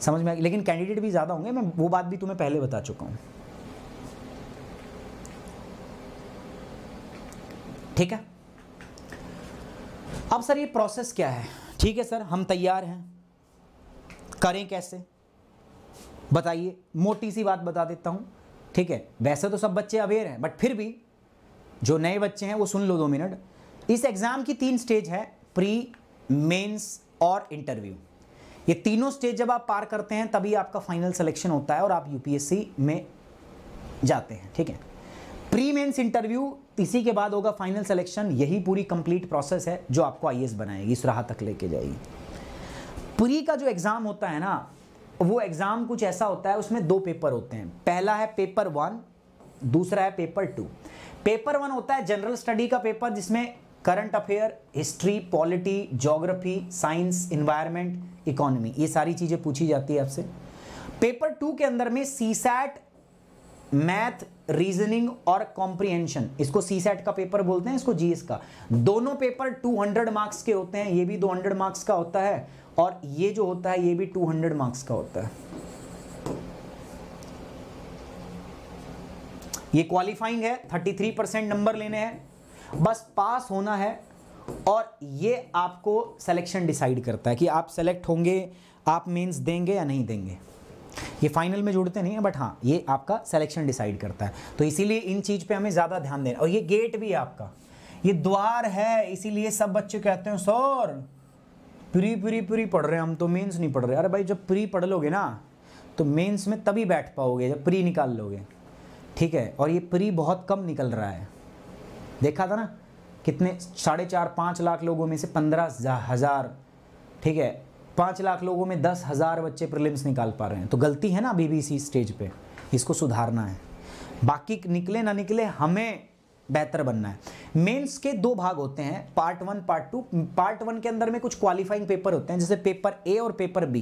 समझ में आ लेकिन कैंडिडेट भी ज़्यादा होंगे मैं वो बात भी तुम्हें पहले बता चुका हूँ ठीक है अब सर ये प्रोसेस क्या है ठीक है सर हम तैयार हैं करें कैसे बताइए मोटी सी बात बता देता हूँ ठीक है वैसे तो सब बच्चे अवेयर हैं बट फिर भी जो नए बच्चे हैं वो सुन लो दो मिनट इस एग्ज़ाम की तीन स्टेज है प्री मेंस और इंटरव्यू ये तीनों स्टेज जब आप पार करते हैं तभी आपका फाइनल सिलेक्शन होता है और आप यूपीएससी में जाते हैं ठीक है प्री मेन्स इंटरव्यू इसी के बाद होगा फाइनल सिलेक्शन यही पूरी कंप्लीट प्रोसेस है जो आपको आई बनाएगी इस राह तक लेके जाएगी प्री का जो एग्ज़ाम होता है ना वो एग्ज़ाम कुछ ऐसा होता है उसमें दो पेपर होते हैं पहला है पेपर वन दूसरा है पेपर टू पेपर वन होता है जनरल स्टडी का पेपर जिसमें current affair history polity geography science environment economy ये सारी चीज़ें पूछी जाती है आपसे पेपर टू के अंदर में सीसैट मैथ रीजनिंग और कॉम्प्रीहेंशन इसको सी सेट का पेपर बोलते हैं इसको जीएस का दोनों पेपर 200 मार्क्स के होते हैं ये भी 200 मार्क्स का होता है और ये जो होता है ये भी 200 मार्क्स का होता है ये क्वालिफाइंग है 33 परसेंट नंबर लेने हैं बस पास होना है और ये आपको सिलेक्शन डिसाइड करता है कि आप सेलेक्ट होंगे आप मीन्स देंगे या नहीं देंगे ये फाइनल में जुड़ते नहीं है बट हाँ ये आपका सिलेक्शन डिसाइड करता है तो इसीलिए इन चीज़ पे हमें ज़्यादा ध्यान देना और ये गेट भी है आपका ये द्वार है इसीलिए सब बच्चे कहते हैं सर प्री प्री प्री पढ़ रहे हैं हम तो मेंस नहीं पढ़ रहे अरे भाई जब प्री पढ़ लोगे ना तो मेंस में तभी बैठ पाओगे जब प्री निकाल लोगे ठीक है और ये प्री बहुत कम निकल रहा है देखा था ना कितने साढ़े चार पाँच लाख लोगों में से पंद्रह हज़ार ठीक है पाँच लाख लोगों में दस हज़ार बच्चे प्रिलिम्स निकाल पा रहे हैं तो गलती है ना अभी भी इसी स्टेज पे इसको सुधारना है बाकी निकले ना निकले हमें बेहतर बनना है मेंस के दो भाग होते हैं part one part two part one के अंदर में कुछ क्वालिफाइंग पेपर होते हैं जैसे पेपर ए और paper B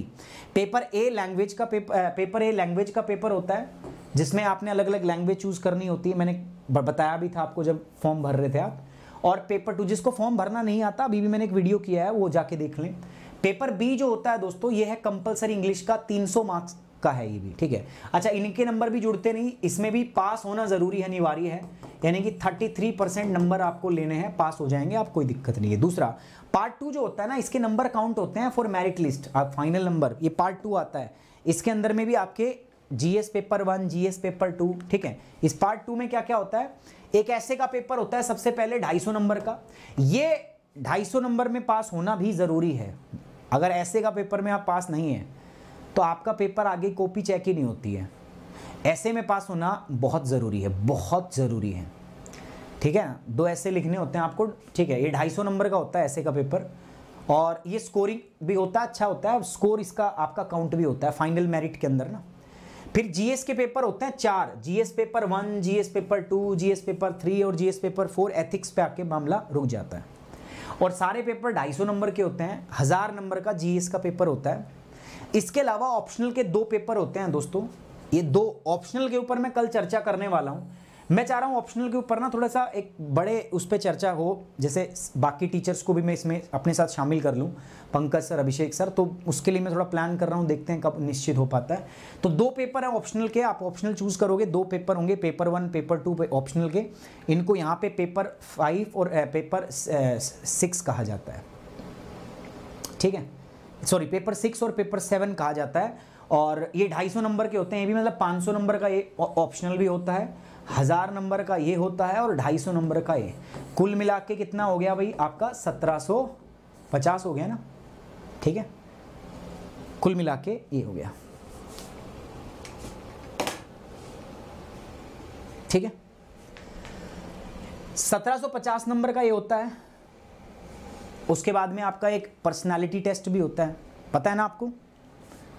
paper A language का पेपर पेपर ए लैंग्वेज का पेपर होता है जिसमें आपने अलग अलग लैंग्वेज चूज़ करनी होती है मैंने बताया भी था आपको जब फॉर्म भर रहे थे आप और पेपर टू जिसको फॉर्म भरना नहीं आता अभी भी मैंने एक वीडियो किया है वो जाके देख लें पेपर बी जो होता है दोस्तों ये है कंपलसरी इंग्लिश का 300 मार्क्स का है ये भी ठीक है अच्छा इनके नंबर भी जुड़ते नहीं इसमें भी पास होना ज़रूरी है अनिवार्य है यानी कि 33 परसेंट नंबर आपको लेने हैं पास हो जाएंगे आप कोई दिक्कत नहीं है दूसरा पार्ट टू जो होता है ना इसके नंबर काउंट होते हैं फॉर मेरिट लिस्ट आप फाइनल नंबर ये पार्ट टू आता है इसके अंदर में भी आपके GS paper one GS paper two ठीक है इस पार्ट टू में क्या क्या होता है एक ऐसे का पेपर होता है सबसे पहले 250 नंबर का ये सौ नंबर में पास होना भी ज़रूरी है अगर ऐसे का पेपर में आप पास नहीं हैं तो आपका पेपर आगे कॉपी चेक ही नहीं होती है ऐसे में पास होना बहुत ज़रूरी है बहुत ज़रूरी है ठीक है दो ऐसे लिखने होते हैं आपको ठीक है ये ढाई सौ नंबर का होता है ऐसे का पेपर और ये स्कोरिंग भी होता है अच्छा होता है स्कोर इसका आपका काउंट भी होता है फाइनल मेरिट के अंदर ना फिर जीएस के पेपर होते हैं चार GS paper one GS paper two GS paper three और जीएस पेपर फोर एथिक्स पे आपके मामला रुक जाता है और सारे पेपर 250 नंबर के होते हैं हज़ार नंबर का जीएस का पेपर होता है इसके अलावा ऑप्शनल के दो पेपर होते हैं दोस्तों ये दो ऑप्शनल के ऊपर मैं कल चर्चा करने वाला हूँ मैं चाह रहा हूँ ऑप्शनल के ऊपर ना थोड़ा सा एक बड़े उस पर चर्चा हो जैसे बाकी टीचर्स को भी मैं इसमें अपने साथ शामिल कर लूँ पंकज सर अभिषेक सर तो उसके लिए मैं थोड़ा प्लान कर रहा हूँ देखते हैं कब निश्चित हो पाता है तो दो पेपर हैं ऑप्शनल के आप ऑप्शनल चूज़ करोगे दो पेपर होंगे paper one paper two optional के इनको यहाँ पे पेपर फाइव और पेपर सिक्स कहा जाता है ठीक है सॉरी पेपर सिक्स और पेपर सेवन कहा जाता है और ये ढाई सौ नंबर के होते हैं ये भी मतलब पाँच सौ नंबर का ये ऑप्शनल भी होता है हज़ार नंबर का ये होता है और ढाई सौ नंबर का ये कुल मिला के कितना हो गया भाई आपका सत्रह सौ पचास हो गया ना ठीक है कुल मिला के ये हो गया ठीक है सत्रह पचास नंबर का ये होता है उसके बाद में आपका एक पर्सनालिटी टेस्ट भी होता है पता है ना आपको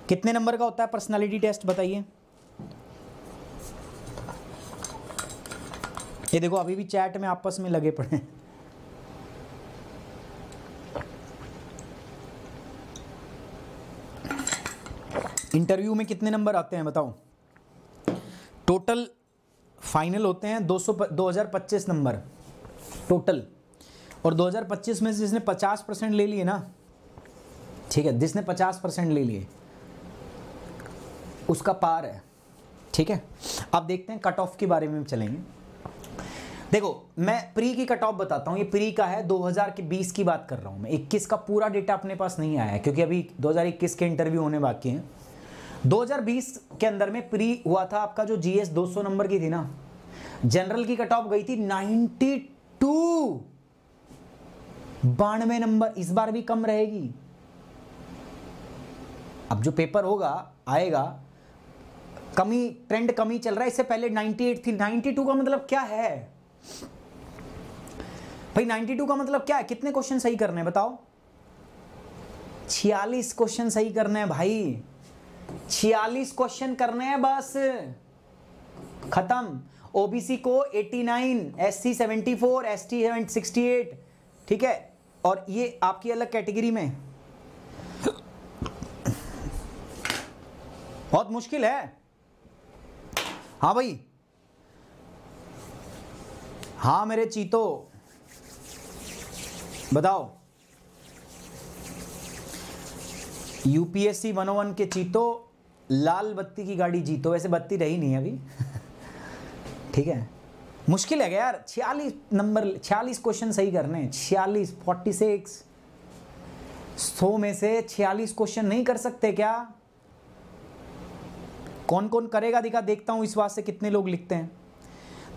कितने नंबर का होता है पर्सनालिटी टेस्ट बताइए ये देखो अभी भी चैट में आपस में लगे पड़े हैं इंटरव्यू में कितने नंबर आते हैं बताओ टोटल फाइनल होते हैं 200 2025 नंबर टोटल और 2025 में से जिसने 50 परसेंट ले लिए ना ठीक है जिसने 50 परसेंट ले लिए उसका पार है ठीक है अब देखते हैं कट ऑफ के बारे में चलेंगे देखो मैं प्री की कट ऑफ बताता हूँ ये प्री का है 2020 की बात कर रहा हूँ मैं 21 का पूरा डेटा अपने पास नहीं आया है क्योंकि अभी 2021 के इंटरव्यू होने बाकी हैं 2020 के अंदर में प्री हुआ था आपका जो जीएस 200 नंबर की थी ना जनरल की कट ऑफ गई थी 92 बानवे नंबर इस बार भी कम रहेगी अब जो पेपर होगा आएगा कमी ट्रेंड कमी चल रहा है इससे पहले 98 थी 92 का मतलब क्या है भाई 92 का मतलब क्या है कितने क्वेश्चन सही करने हैं बताओ छियालीस क्वेश्चन सही करने हैं भाई छियालीस क्वेश्चन करने हैं बस खत्म ओबीसी को 89 एससी 74 एसटी 68 ठीक है और ये आपकी अलग कैटेगरी में बहुत मुश्किल है हाँ भाई हाँ मेरे चीतो बताओ यूपीएससी 101 के चीतो लाल बत्ती की गाड़ी जीतो वैसे बत्ती रही नहीं अभी ठीक है मुश्किल है यार छियालीस नंबर छियालीस क्वेश्चन सही करने छियालीस फोर्टी सिक्स सौ में से छियालीस क्वेश्चन नहीं कर सकते क्या कौन कौन करेगा दिखा देखता हूँ इस बात से कितने लोग लिखते हैं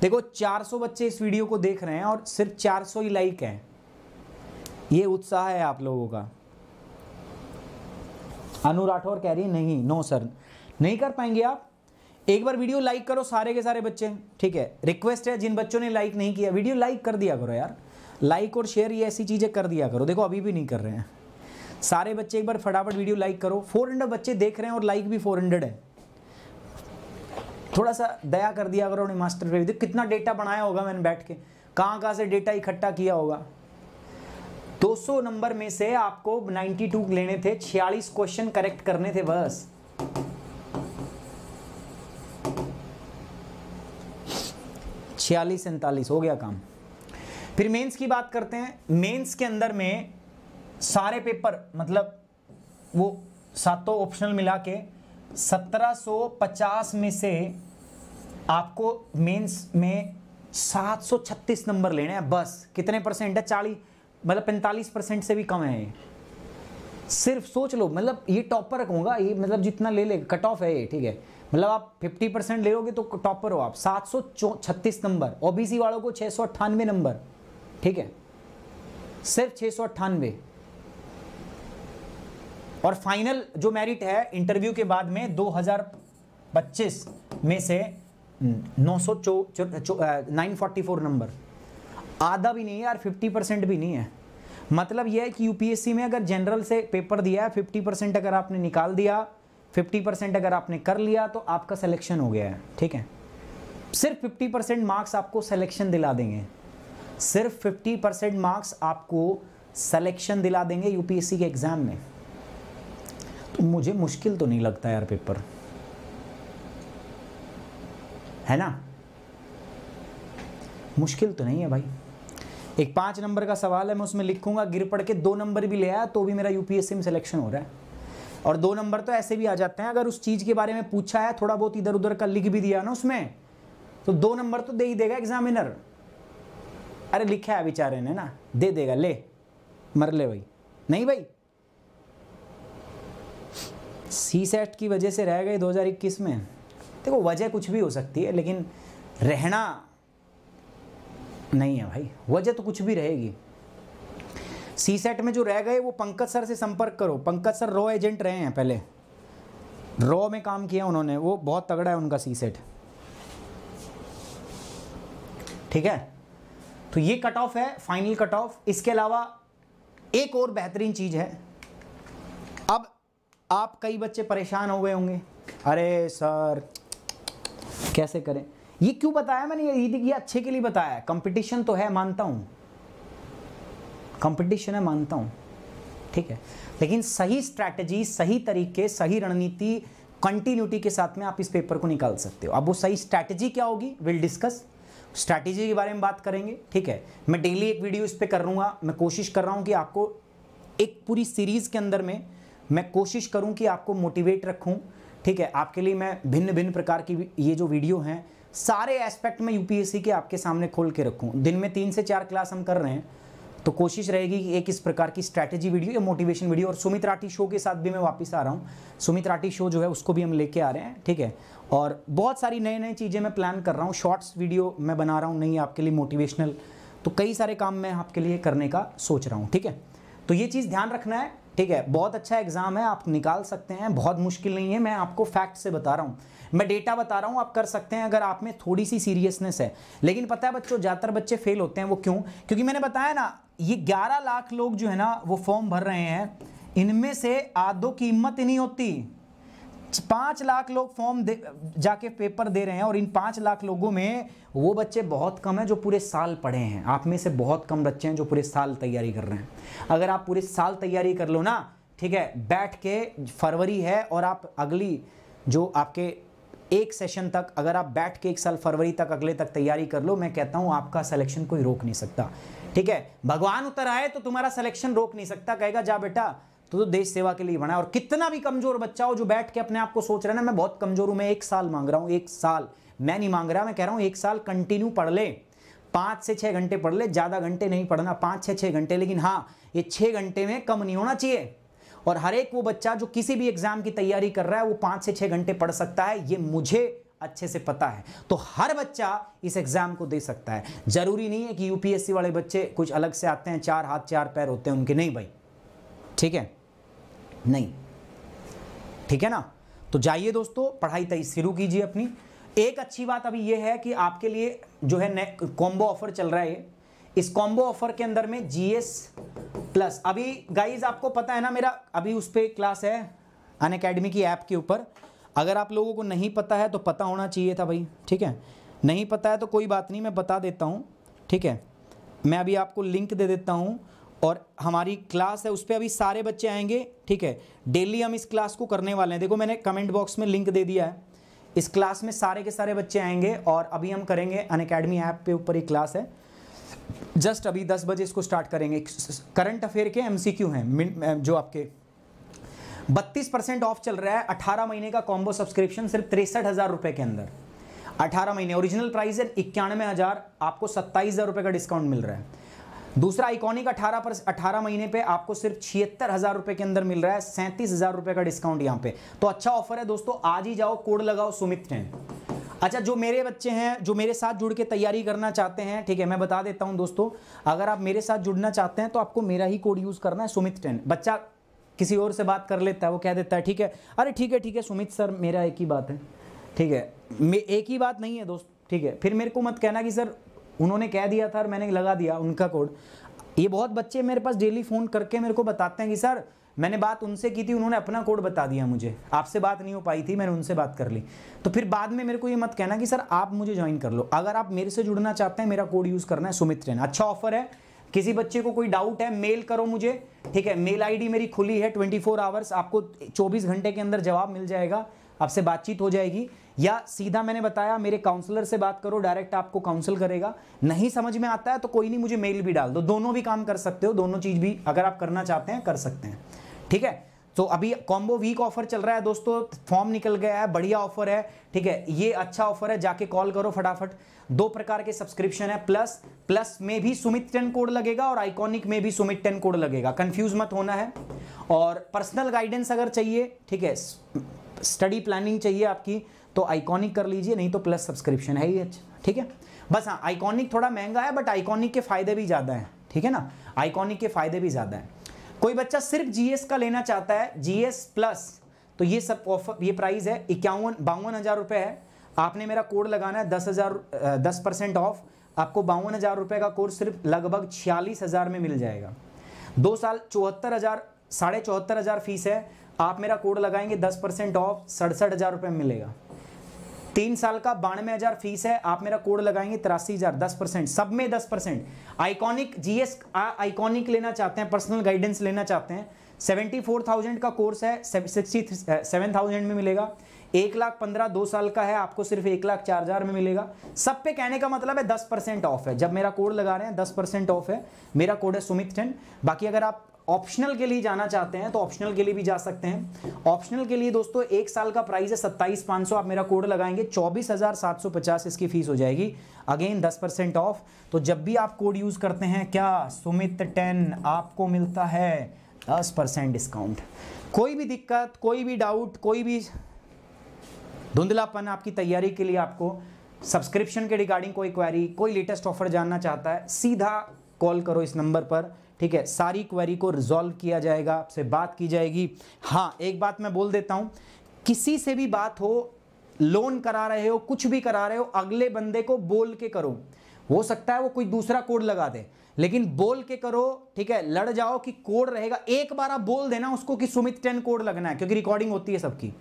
देखो 400 बच्चे इस वीडियो को देख रहे हैं और सिर्फ 400 ही लाइक हैं ये उत्साह है आप लोगों का अनु राठौर कह रही नहीं नो सर नहीं कर पाएंगे आप एक बार वीडियो लाइक करो सारे के सारे बच्चे ठीक है रिक्वेस्ट है जिन बच्चों ने लाइक नहीं किया वीडियो लाइक कर दिया करो यार लाइक और शेयर ये ऐसी चीज़ें कर दिया करो देखो अभी भी नहीं कर रहे हैं सारे बच्चे एक बार फटाफट वीडियो लाइक करो 400 बच्चे देख रहे हैं और लाइक भी 400 है थोड़ा सा दया कर दिया करो अपने मास्टर पे देखो कितना डेटा बनाया होगा मैंने बैठ के कहाँ कहाँ से डेटा इकट्ठा किया होगा 200 नंबर में से आपको 92 लेने थे 46 क्वेश्चन करेक्ट करने थे बस छियालीस सैंतालीस हो गया काम फिर मेंस की बात करते हैं मेंस के अंदर में सारे पेपर मतलब वो सातों ऑप्शनल मिला के 1750 में से आपको मेंस में 736 नंबर लेने हैं बस कितने परसेंट है चालीस मतलब पैंतालीस परसेंट से भी कम है सिर्फ सोच लो मतलब ये टॉपर रखूंगा ये मतलब जितना ले ले कट ऑफ है ये ठीक है मतलब आप 50 परसेंट ले लोगे तो टॉपर हो आप सात सौ छत्तीस नंबर ओबीसी वालों को छः सौ अट्ठानवे नंबर ठीक है सिर्फ छः सौ अट्ठानवे और फाइनल जो मेरिट है इंटरव्यू के बाद में 2025 में से नौ सौ नाइन फोर्टी फोर नंबर आधा भी नहीं है और फिफ्टी परसेंट भी नहीं है मतलब यह है कि यूपीएससी में अगर जनरल से पेपर दिया है फिफ्टी परसेंट अगर आपने निकाल दिया फिफ्टी परसेंट अगर आपने कर लिया तो आपका सिलेक्शन हो गया है ठीक है सिर्फ फिफ्टी परसेंट मार्क्स आपको सिलेक्शन दिला देंगे सिर्फ फिफ्टी परसेंट मार्क्स आपको सिलेक्शन दिला देंगे यूपीएससी के एग्ज़ाम में मुझे मुश्किल तो नहीं लगता यार पेपर है ना मुश्किल तो नहीं है भाई एक पांच नंबर का सवाल है मैं उसमें लिखूंगा गिर पड़ के दो नंबर भी ले आया तो भी मेरा यूपीएससी में सिलेक्शन हो रहा है और दो नंबर तो ऐसे भी आ जाते हैं अगर उस चीज़ के बारे में पूछा है थोड़ा बहुत इधर उधर का लिख भी दिया ना उसमें तो दो नंबर तो दे ही देगा एग्जामिनर अरे लिखा है बेचारे ने ना दे देगा ले मर ले भाई नहीं भाई सी सेट e की वजह से रह गए 2021 में देखो वजह कुछ भी हो सकती है लेकिन रहना नहीं है भाई वजह तो कुछ भी रहेगी सी सेट e में जो रह गए वो पंकज सर से संपर्क करो पंकज सर रॉ एजेंट रहे हैं पहले रॉ में काम किया उन्होंने वो बहुत तगड़ा है उनका सी सेट e ठीक है तो ये कट ऑफ है फाइनल कट ऑफ इसके अलावा एक और बेहतरीन चीज़ है आप कई बच्चे परेशान हो गए होंगे अरे सर कैसे करें ये क्यों बताया मैंने ये ये अच्छे के लिए बताया कंपटीशन तो है मानता हूँ कंपटीशन है मानता हूँ ठीक है लेकिन सही स्ट्रैटेजी सही तरीके सही रणनीति कंटिन्यूटी के साथ में आप इस पेपर को निकाल सकते हो अब वो सही स्ट्रैटेजी क्या होगी विल डिस्कस स्ट्रैटेजी के बारे में बात करेंगे ठीक है मैं डेली एक वीडियो इस पर कर लूँगा मैं कोशिश कर रहा हूँ कि आपको एक पूरी सीरीज़ के अंदर में मैं कोशिश करूं कि आपको मोटिवेट रखूं ठीक है आपके लिए मैं भिन्न भिन्न प्रकार की ये जो वीडियो हैं सारे एस्पेक्ट में यूपीएससी के आपके सामने खोल के रखूं दिन में तीन से चार क्लास हम कर रहे हैं तो कोशिश रहेगी कि एक इस प्रकार की स्ट्रैटेजी वीडियो या मोटिवेशन वीडियो और सुमित राठी शो के साथ भी मैं वापस आ रहा हूँ सुमित राठी शो जो है उसको भी हम लेके आ रहे हैं ठीक है और बहुत सारी नई नई चीज़ें मैं प्लान कर रहा हूँ शॉर्ट्स वीडियो मैं बना रहा हूँ नहीं आपके लिए मोटिवेशनल तो कई सारे काम मैं आपके लिए करने का सोच रहा हूँ ठीक है तो ये चीज़ ध्यान रखना है ठीक है बहुत अच्छा एग्जाम है आप निकाल सकते हैं बहुत मुश्किल नहीं है मैं आपको फैक्ट से बता रहा हूँ मैं डेटा बता रहा हूँ आप कर सकते हैं अगर आप में थोड़ी सी सीरियसनेस है लेकिन पता है बच्चों ज़्यादातर बच्चे फेल होते हैं वो क्यों क्योंकि मैंने बताया ना ये 11 लाख लोग जो है ना वो फॉर्म भर रहे हैं इनमें से आधो की हिम्मत ही नहीं होती पाँच लाख लोग फॉर्म जाके पेपर दे रहे हैं और इन पाँच लाख लोगों में वो बच्चे बहुत कम हैं जो पूरे साल पढ़े हैं आप में से बहुत कम बच्चे हैं जो पूरे साल तैयारी कर रहे हैं अगर आप पूरे साल तैयारी कर लो ना ठीक है बैठ के फरवरी है और आप अगली जो आपके एक सेशन तक अगर आप बैठ के एक साल फरवरी तक अगले तक तैयारी कर लो मैं कहता हूँ आपका सिलेक्शन कोई रोक नहीं सकता ठीक है भगवान उतर आए तो तुम्हारा सिलेक्शन रोक नहीं सकता कहेगा जा बेटा तो, तो देश सेवा के लिए बना है और कितना भी कमजोर बच्चा हो जो बैठ के अपने आप को सोच रहे ना मैं बहुत कमजोर हूं मैं एक साल मांग रहा हूं एक साल मैं नहीं मांग रहा मैं कह रहा हूं एक साल कंटिन्यू पढ़ ले पाँच से छह घंटे पढ़ ले ज़्यादा घंटे नहीं पढ़ना पाँच छह छह घंटे लेकिन हाँ ये छह घंटे में कम नहीं होना चाहिए और हर एक वो बच्चा जो किसी भी एग्ज़ाम की तैयारी कर रहा है वो पाँच से छः घंटे पढ़ सकता है ये मुझे अच्छे से पता है तो हर बच्चा इस एग्ज़ाम को दे सकता है ज़रूरी नहीं है कि यूपीएससी वाले बच्चे कुछ अलग से आते हैं चार हाथ चार पैर होते हैं उनके नहीं भाई ठीक है नहीं ठीक है ना तो जाइए दोस्तों पढ़ाई तय शुरू कीजिए अपनी एक अच्छी बात अभी यह है कि आपके लिए जो है कॉम्बो ऑफर चल रहा है इस कॉम्बो ऑफर के अंदर में जीएस प्लस अभी गाइज आपको पता है ना मेरा अभी उस पर क्लास है अन अकेडमी की ऐप के ऊपर अगर आप लोगों को नहीं पता है तो पता होना चाहिए था भाई ठीक है नहीं पता है तो कोई बात नहीं मैं बता देता हूँ ठीक है मैं अभी आपको लिंक दे देता हूँ और हमारी क्लास है उस पर अभी सारे बच्चे आएंगे ठीक है डेली हम इस क्लास को करने वाले हैं देखो मैंने कमेंट बॉक्स में लिंक दे दिया है इस क्लास में सारे के सारे बच्चे आएंगे और अभी हम करेंगे अन अकेडमी ऐप पे ऊपर एक क्लास है जस्ट अभी 10 बजे इसको स्टार्ट करेंगे करंट अफेयर के एमसीक्यू हैं जो आपके 32 परसेंट ऑफ चल रहा है 18 महीने का कॉम्बो सब्सक्रिप्शन सिर्फ तिरसठ हज़ार रुपये के अंदर 18 महीने ओरिजिनल प्राइस है इक्यानवे हज़ार आपको सत्ताईस हज़ार रुपये का डिस्काउंट मिल रहा है दूसरा इकोनिक 18 पर 18 महीने पे आपको सिर्फ छिहत्तर हजार रुपए के अंदर मिल रहा है सैंतीस हजार रुपए का डिस्काउंट यहाँ पे तो अच्छा ऑफर है दोस्तों आज ही जाओ कोड लगाओ सुमित टेन अच्छा जो मेरे बच्चे हैं जो मेरे साथ जुड़ के तैयारी करना चाहते हैं ठीक है मैं बता देता हूं दोस्तों अगर आप मेरे साथ जुड़ना चाहते हैं तो आपको मेरा ही कोड यूज करना है सुमित टेन बच्चा किसी और से बात कर लेता है वो कह देता है ठीक है अरे ठीक है ठीक है सुमित सर मेरा एक ही बात है ठीक है एक ही बात नहीं है दोस्त ठीक है फिर मेरे को मत कहना कि सर उन्होंने कह दिया था और मैंने लगा दिया उनका कोड ये बहुत बच्चे मेरे पास डेली फ़ोन करके मेरे को बताते हैं कि सर मैंने बात उनसे की थी उन्होंने अपना कोड बता दिया मुझे आपसे बात नहीं हो पाई थी मैंने उनसे बात कर ली तो फिर बाद में मेरे को ये मत कहना कि सर आप मुझे ज्वाइन कर लो अगर आप मेरे से जुड़ना चाहते हैं मेरा कोड यूज़ करना है सुमित ट्रेन अच्छा ऑफर है किसी बच्चे को कोई डाउट है मेल करो मुझे ठीक है मेल आईडी मेरी खुली है 24 फोर आवर्स आपको 24 घंटे के अंदर जवाब मिल जाएगा आपसे बातचीत हो जाएगी या सीधा मैंने बताया मेरे काउंसलर से बात करो डायरेक्ट आपको काउंसिल करेगा नहीं समझ में आता है तो कोई नहीं मुझे मेल भी डाल दो दोनों भी काम कर सकते हो दोनों चीज़ भी अगर आप करना चाहते हैं कर सकते हैं ठीक है तो अभी कॉम्बो वीक ऑफर चल रहा है दोस्तों फॉर्म निकल गया है बढ़िया ऑफर है ठीक है ये अच्छा ऑफर है जाके कॉल करो फटाफट दो प्रकार के सब्सक्रिप्शन है प्लस प्लस में भी सुमित टेन कोड लगेगा और आइकॉनिक में भी सुमित टेन कोड लगेगा कंफ्यूज मत होना है और पर्सनल गाइडेंस अगर चाहिए ठीक है स्टडी प्लानिंग चाहिए आपकी तो आइकॉनिक कर लीजिए नहीं तो प्लस सब्सक्रिप्शन है ही अच्छा ठीक है बस हाँ आइकॉनिक थोड़ा महंगा है बट आइकॉनिक के फ़ायदे भी ज़्यादा हैं ठीक है ना आइकॉनिक के फ़ायदे भी ज़्यादा हैं कोई बच्चा सिर्फ जीएस का लेना चाहता है जीएस प्लस तो ये सब ऑफर ये प्राइस है इक्यावन बावन हज़ार रुपये है आपने मेरा कोड लगाना है दस हज़ार दस परसेंट ऑफ आपको बावन हज़ार रुपये का कोर्स सिर्फ लगभग छियालीस हज़ार में मिल जाएगा दो साल चौहत्तर हज़ार साढ़े चौहत्तर हज़ार फीस है आप मेरा कोड लगाएंगे दस परसेंट ऑफ सड़सठ हज़ार रुपये मिलेगा तीन साल का बानवे हजार फीस है आप मेरा कोड लगाएंगे तिरासी हजार दस परसेंट सब में दस परसेंट आइकॉनिक जीएस आइकॉनिक लेना चाहते हैं पर्सनल गाइडेंस लेना चाहते हैं सेवेंटी फोर थाउजेंड का कोर्स है सिक्सटी सेवन थाउजेंड में मिलेगा एक लाख पंद्रह दो साल का है आपको सिर्फ एक लाख चार हजार में मिलेगा सब पे कहने का मतलब है दस परसेंट ऑफ है जब मेरा कोड लगा रहे हैं दस परसेंट ऑफ है मेरा कोड है सुमित चंद बाकी अगर आप ऑप्शनल के लिए जाना चाहते हैं तो ऑप्शनल के लिए भी जा सकते हैं ऑप्शनल के लिए दोस्तों एक साल का प्राइस है सत्ताईस पाँच सौ आप मेरा कोड लगाएंगे चौबीस हज़ार सात सौ पचास इसकी फ़ीस हो जाएगी अगेन दस परसेंट ऑफ तो जब भी आप कोड यूज़ करते हैं क्या सुमित टेन आपको मिलता है दस परसेंट डिस्काउंट कोई भी दिक्कत कोई भी डाउट कोई भी धुंधलापन आपकी तैयारी के लिए आपको सब्सक्रिप्शन के रिगार्डिंग कोई क्वेरी कोई लेटेस्ट ऑफर जानना चाहता है सीधा कॉल करो इस नंबर पर ठीक है सारी क्वेरी को रिजॉल्व किया जाएगा आपसे बात की जाएगी हाँ एक बात मैं बोल देता हूँ किसी से भी बात हो लोन करा रहे हो कुछ भी करा रहे हो अगले बंदे को बोल के करो हो सकता है वो कोई दूसरा कोड लगा दे लेकिन बोल के करो ठीक है लड़ जाओ कि कोड रहेगा एक बार आप बोल देना उसको कि सुमित टेन कोड लगना है क्योंकि रिकॉर्डिंग होती है सबकी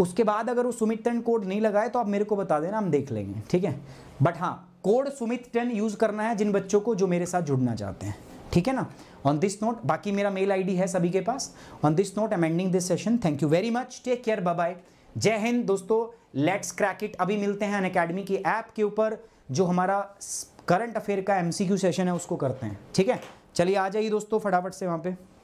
उसके बाद अगर वो सुमित टेन कोड नहीं लगाए तो आप मेरे को बता देना हम देख लेंगे ठीक है बट हाँ कोड सुमित टेन यूज करना है जिन बच्चों को जो मेरे साथ जुड़ना चाहते हैं ठीक है ना ऑन दिस नोट बाकी मेरा मेल आईडी है सभी के पास on this note am ending this session thank you very much take care bye जय हिंद दोस्तों लेट्स क्रैक इट अभी मिलते हैं अन अकेडमी की ऐप के ऊपर जो हमारा करंट अफेयर का एमसीक्यू सेशन है उसको करते हैं ठीक है चलिए आ जाइए दोस्तों फटाफट से वहाँ पे